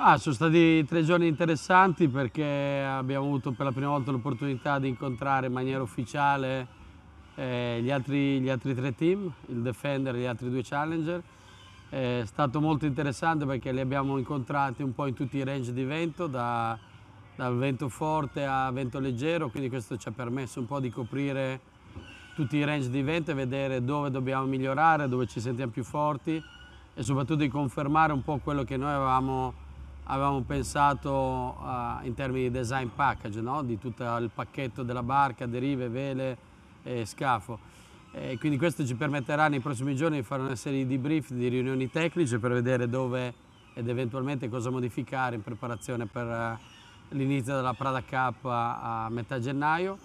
Ah, sono stati tre giorni interessanti perché abbiamo avuto per la prima volta l'opportunità di incontrare in maniera ufficiale eh, gli, altri, gli, altri, tre team, il Defender e gli altri due Challenger. È stato molto interessante perché li abbiamo incontrati un po' in tutti i range di vento, da, dal vento forte a vento leggero, quindi questo ci ha permesso un po' di coprire tutti i range di vento e vedere dove dobbiamo migliorare, dove ci sentiamo più forti e soprattutto di confermare un po' quello che noi avevamo avevamo pensato uh, in termini di design package, no? di tutto il pacchetto della barca, derive, vele e scafo. E quindi questo ci permetterà nei prossimi giorni di fare una serie di brief, di riunioni tecnici per vedere dove ed eventualmente cosa modificare in preparazione per eh, l'inizio della Prada Cup a, a metà gennaio.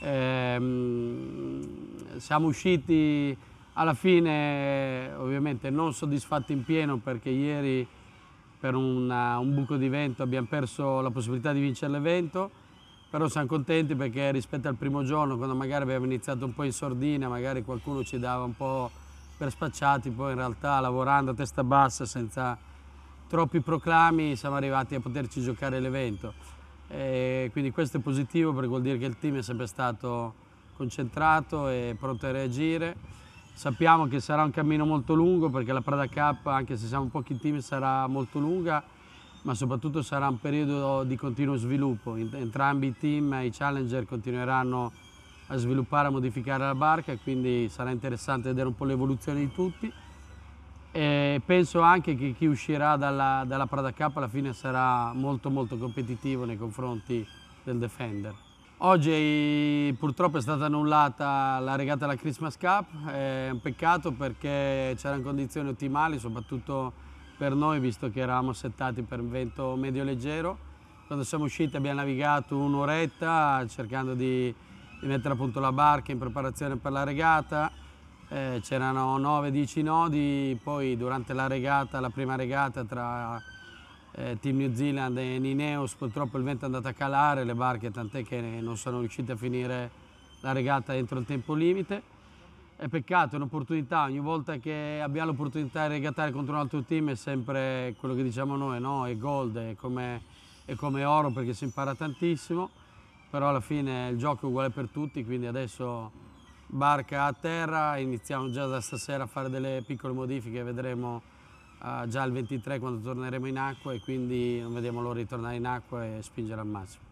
Ehm, siamo usciti alla fine ovviamente non soddisfatti in pieno perché ieri per una, un buco di vento abbiamo perso la possibilità di vincere l'evento, però siamo contenti perché rispetto al primo giorno, quando magari abbiamo iniziato un po' in sordina, magari qualcuno ci dava un po' per spacciati, poi in realtà lavorando a testa bassa senza troppi proclami siamo arrivati a poterci giocare l'evento. quindi questo è positivo perché vuol dire che il team è sempre stato concentrato e pronto a reagire Sappiamo che sarà un cammino molto lungo perché la Prada Cup, anche se siamo pochi team, sarà molto lunga, ma soprattutto sarà un periodo di continuo sviluppo. Entrambi i team, e i challenger, continueranno a sviluppare, e a modificare la barca, quindi sarà interessante vedere un po' l'evoluzione di tutti. E penso anche che chi uscirà dalla, dalla Prada Cup alla fine sarà molto molto competitivo nei confronti del Defender. Oggi purtroppo è stata annullata la regata della Christmas Cup, è un peccato perché c'erano condizioni ottimali, soprattutto per noi, visto che eravamo settati per un vento medio-leggero. Quando siamo usciti abbiamo navigato un'oretta cercando di, di, mettere a punto la barca in preparazione per la regata. Eh, c'erano 9-10 nodi, poi durante la regata, la prima regata tra eh, Team New Zealand e Nineos, purtroppo il vento è andato a calare, le barche tant'è che non sono riuscite a finire la regata entro il tempo limite. È peccato, è un'opportunità, ogni volta che abbiamo l'opportunità di regattare contro un altro team è sempre quello che diciamo noi, no? è gold, è come, è come oro perché si impara tantissimo, però alla fine il gioco è uguale per tutti, quindi adesso barca a terra, iniziamo già da stasera a fare delle piccole modifiche, vedremo già il 23 quando torneremo in acqua e quindi non vediamo l'ora di tornare in acqua e spingere al massimo.